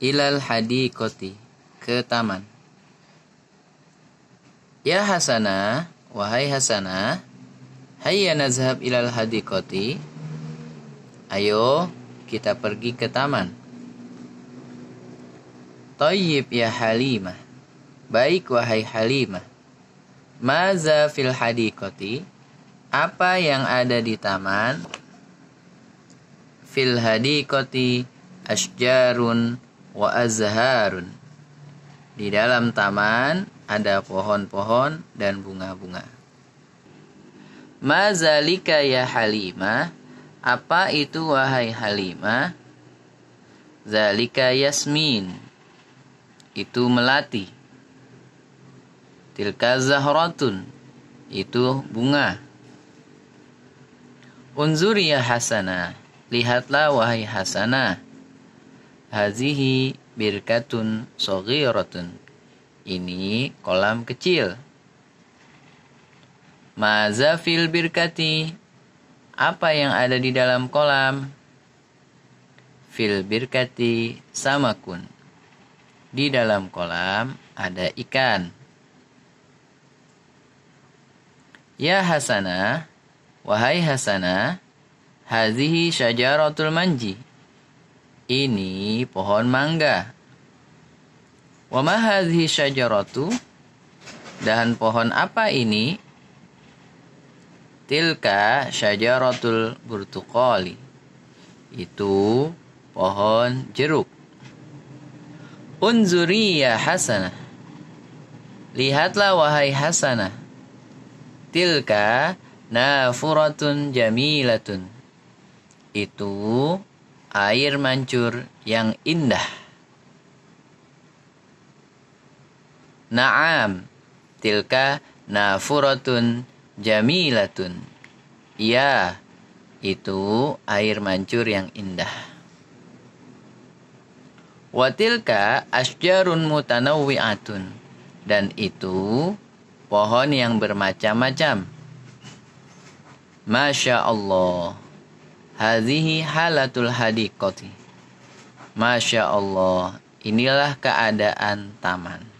ilal hadikoti ke taman. Ya hasana, wahai hasana, hayya nazhab ilal hadikoti. Ayo kita pergi ke taman. Tayyib ya Halimah. Baik wahai Halimah. Maza fil hadikoti? Apa yang ada di taman? Fil hadikoti asjarun wa azharun. Di dalam taman ada pohon-pohon dan bunga-bunga. Mazalika ya Halimah, apa itu wahai Halimah? Zalika Yasmin, itu melati. Tilka Zahratun, itu bunga. Unzuri ya Hasanah, lihatlah wahai Hasanah Hazihi birkatun sogiratun. Ini kolam kecil. Maza fil birkati. Apa yang ada di dalam kolam? Fil birkati samakun. Di dalam kolam ada ikan. Ya Hasanah, wahai Hasanah, hazihi syajaratul manji. Ini pohon mangga. Wa ma hadhihi syajaratu? Dan pohon apa ini? Tilka syajaratul burtuqali. Itu pohon jeruk. Unzuri ya Hasanah. Lihatlah wahai Hasanah. Tilka nafuratun jamilatun. Itu air mancur yang indah. Naam, tilka nafuratun jamilatun. Iya, itu air mancur yang indah. Watilka asjarun mutanawwi'atun. Dan itu pohon yang bermacam-macam. Masya Allah. Hadhihi halatul hadikoti, Masya Allah, inilah keadaan taman.